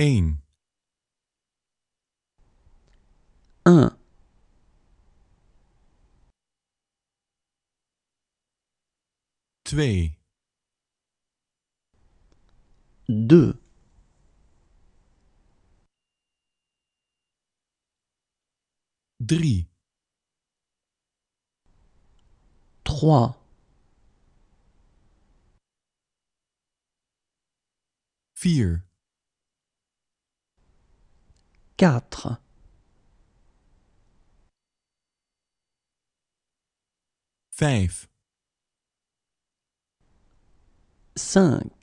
1 1 2 2 3 3 4 4 5 5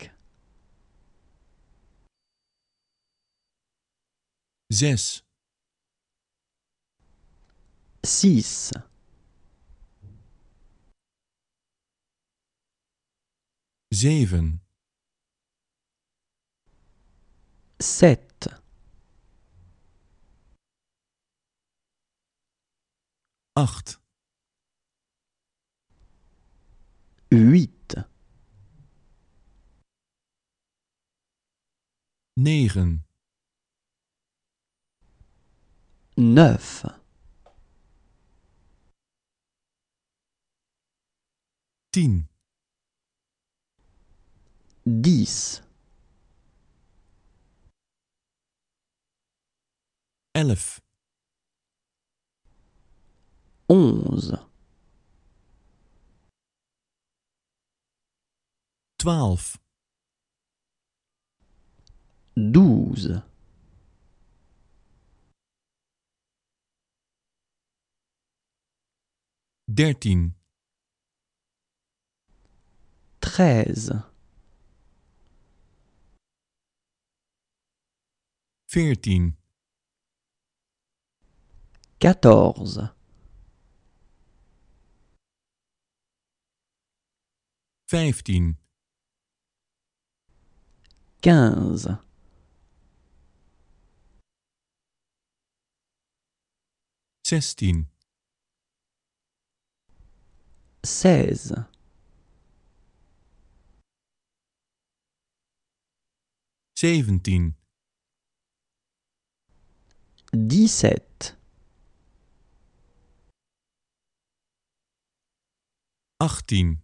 6 6 7 7 8 9 9 10 10 11 11 12 12 13 13 14 vijftien, quinze, zestien, seize, zeventien, dix-sept, achttien.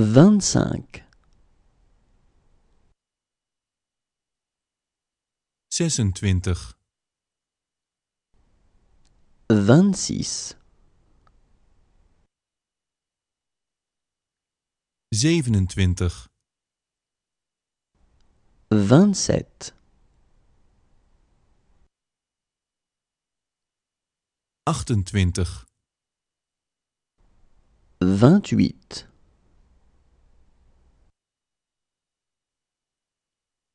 vingt-cinq, zesentwintig, vingt-six, zevenentwintig, achtentwintig,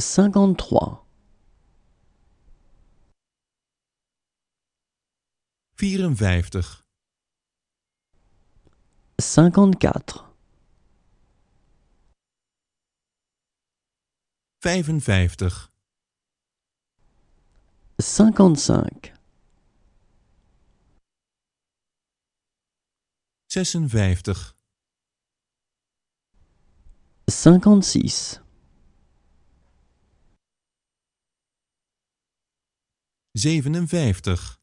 53 54 54 55 55 56 56 57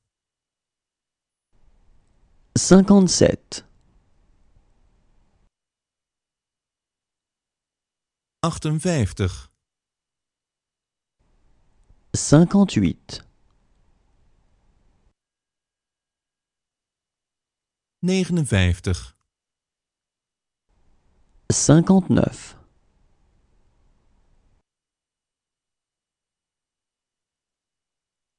57 58 58 59 59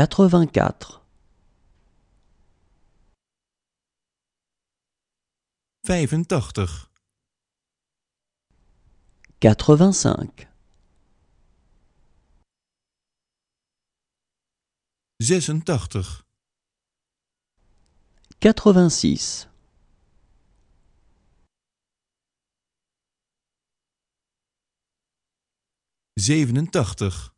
84 85 85 86 86 87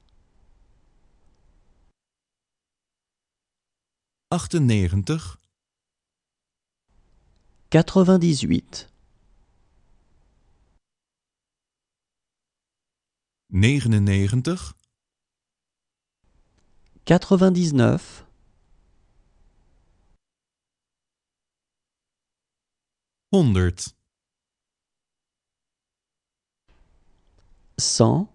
98 98 99 99 100 100